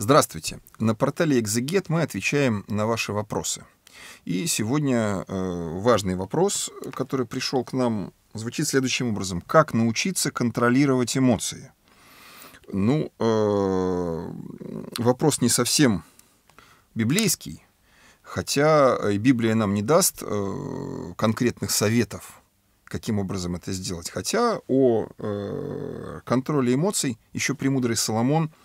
Здравствуйте. На портале Exeget мы отвечаем на ваши вопросы. И сегодня э, важный вопрос, который пришел к нам, звучит следующим образом. Как научиться контролировать эмоции? Ну, э, вопрос не совсем библейский, хотя и Библия нам не даст э, конкретных советов, каким образом это сделать. Хотя о контроле эмоций еще премудрый Соломон –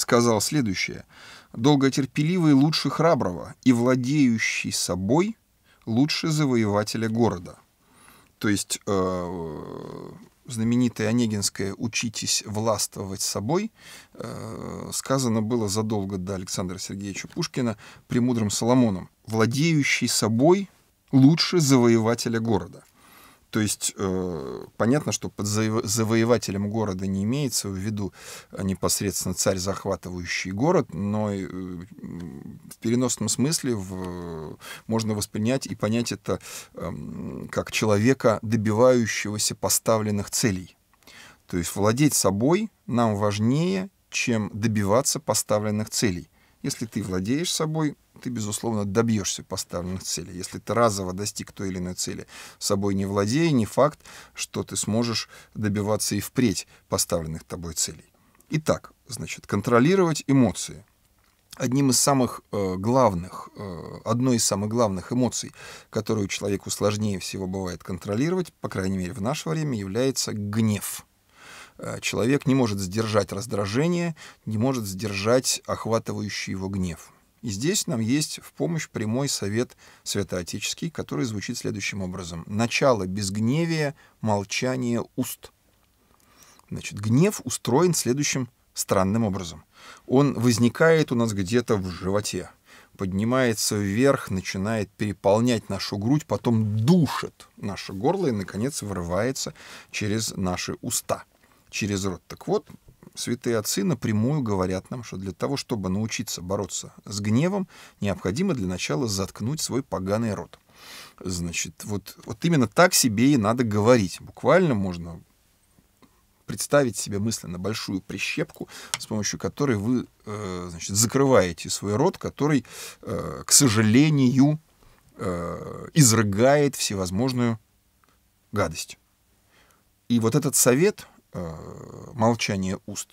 сказал следующее. «Долготерпеливый лучше храброго и владеющий собой лучше завоевателя города». То есть э, знаменитое Онегинское «Учитесь властвовать собой» э, сказано было задолго до Александра Сергеевича Пушкина премудрым Соломоном. «Владеющий собой лучше завоевателя города». То есть э, понятно, что под завоевателем города не имеется в виду а непосредственно царь, захватывающий город, но э, в переносном смысле в, можно воспринять и понять это э, как человека, добивающегося поставленных целей. То есть владеть собой нам важнее, чем добиваться поставленных целей. Если ты владеешь собой, ты, безусловно, добьешься поставленных целей. Если ты разово достиг той или иной цели, собой не владея, не факт, что ты сможешь добиваться и впредь поставленных тобой целей. Итак, значит, контролировать эмоции. Одним из самых э, главных, э, одной из самых главных эмоций, которую человеку сложнее всего бывает контролировать, по крайней мере в наше время, является гнев. Э, человек не может сдержать раздражение, не может сдержать охватывающий его гнев. И здесь нам есть в помощь прямой совет святоотеческий, который звучит следующим образом. Начало безгневия, молчание уст. Значит, гнев устроен следующим странным образом. Он возникает у нас где-то в животе, поднимается вверх, начинает переполнять нашу грудь, потом душит наше горло и, наконец, вырывается через наши уста – через рот. Так вот, святые отцы напрямую говорят нам, что для того, чтобы научиться бороться с гневом, необходимо для начала заткнуть свой поганый рот. Значит, вот, вот именно так себе и надо говорить. Буквально можно представить себе мысленно большую прищепку, с помощью которой вы э, значит, закрываете свой рот, который, э, к сожалению, э, изрыгает всевозможную гадость. И вот этот совет Э, молчание уст,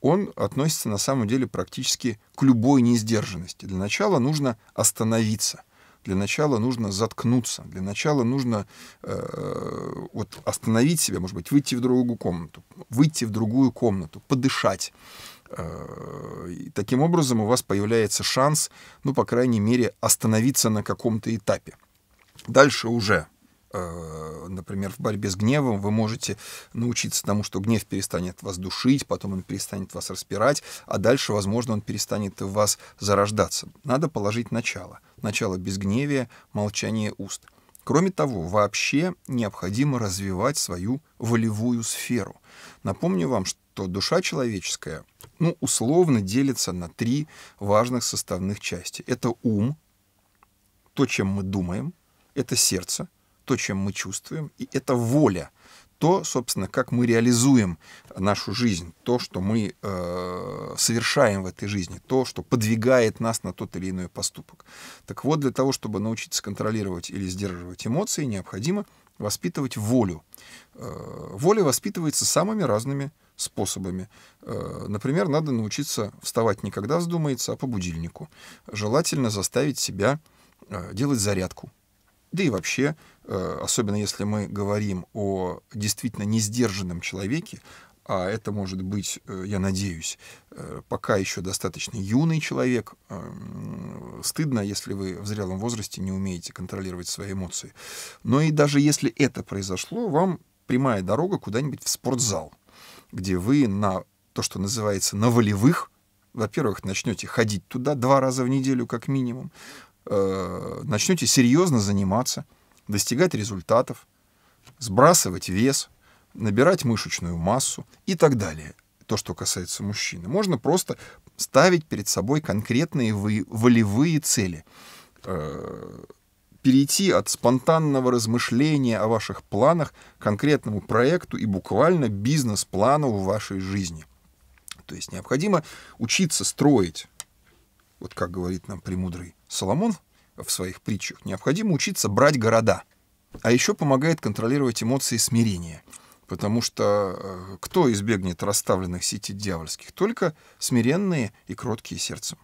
он относится на самом деле практически к любой неиздержанности. Для начала нужно остановиться, для начала нужно заткнуться, для начала нужно э, вот остановить себя, может быть, выйти в другую комнату, выйти в другую комнату, подышать. Э, и таким образом у вас появляется шанс, ну, по крайней мере, остановиться на каком-то этапе. Дальше уже Э, например, в борьбе с гневом вы можете научиться тому, что гнев перестанет вас душить, потом он перестанет вас распирать, а дальше, возможно, он перестанет в вас зарождаться. Надо положить начало. Начало безгневия, молчание уст. Кроме того, вообще необходимо развивать свою волевую сферу. Напомню вам, что душа человеческая, ну, условно делится на три важных составных части. Это ум, то, чем мы думаем, это сердце — то, чем мы чувствуем, и это воля. То, собственно, как мы реализуем нашу жизнь, то, что мы э, совершаем в этой жизни, то, что подвигает нас на тот или иной поступок. Так вот, для того, чтобы научиться контролировать или сдерживать эмоции, необходимо воспитывать волю. Э, воля воспитывается самыми разными способами. Э, например, надо научиться вставать не когда вздумается, а по будильнику. Желательно заставить себя э, делать зарядку да и вообще, э, особенно если мы говорим о действительно несдержанном человеке, а это может быть, э, я надеюсь, э, пока еще достаточно юный человек. Эм, стыдно, если вы в зрелом возрасте не умеете контролировать свои эмоции. Но и даже если это произошло, вам прямая дорога куда-нибудь в спортзал, где вы на то, что называется, на волевых, во-первых, начнете ходить туда два раза в неделю как минимум, э, начнете серьезно заниматься, достигать результатов, сбрасывать вес, набирать мышечную массу и так далее. То, что касается мужчины. Можно просто ставить перед собой конкретные вы, волевые цели. Э, перейти от спонтанного размышления о ваших планах к конкретному проекту и буквально бизнес-плану в вашей жизни. То есть необходимо учиться строить вот как говорит нам премудрый Соломон в своих притчах, необходимо учиться брать города. А еще помогает контролировать эмоции смирения. Потому что э, кто избегнет расставленных сети дьявольских? Только смиренные и кроткие сердцем.